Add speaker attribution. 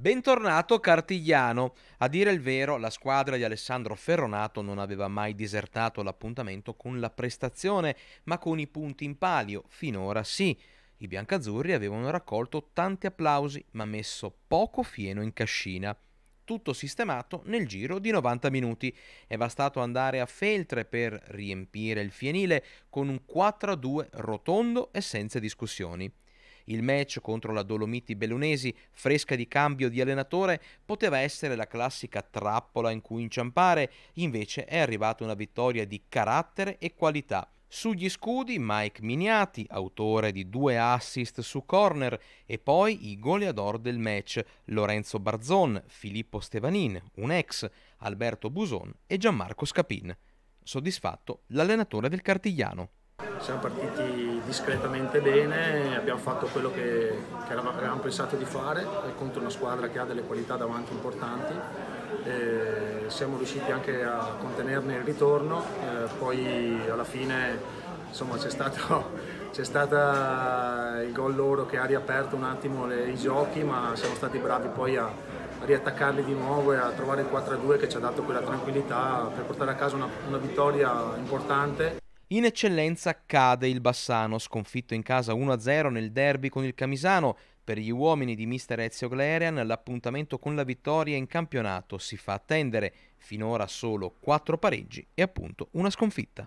Speaker 1: Bentornato Cartigliano. A dire il vero, la squadra di Alessandro Ferronato non aveva mai disertato l'appuntamento con la prestazione, ma con i punti in palio, finora sì. I biancazzurri avevano raccolto tanti applausi, ma messo poco fieno in cascina. Tutto sistemato nel giro di 90 minuti. È bastato andare a Feltre per riempire il fienile con un 4-2 rotondo e senza discussioni. Il match contro la Dolomiti Bellunesi, fresca di cambio di allenatore, poteva essere la classica trappola in cui inciampare, invece è arrivata una vittoria di carattere e qualità. Sugli scudi Mike Miniati, autore di due assist su corner, e poi i goleador del match Lorenzo Barzon, Filippo Stevanin, un ex, Alberto Buson e Gianmarco Scapin. Soddisfatto l'allenatore del Cartigliano.
Speaker 2: Siamo partiti discretamente bene, abbiamo fatto quello che, che avevamo pensato di fare eh, contro una squadra che ha delle qualità davanti importanti. Eh, siamo riusciti anche a contenerne il ritorno, eh, poi alla fine c'è stato, stato, il gol loro che ha riaperto un attimo le, i giochi, ma siamo stati bravi poi a, a riattaccarli di nuovo e a trovare il 4-2 che ci ha dato quella tranquillità per portare a casa una, una vittoria importante.
Speaker 1: In eccellenza cade il Bassano, sconfitto in casa 1-0 nel derby con il Camisano. Per gli uomini di mister Ezio Glerean l'appuntamento con la vittoria in campionato si fa attendere, finora solo 4 pareggi e appunto una sconfitta.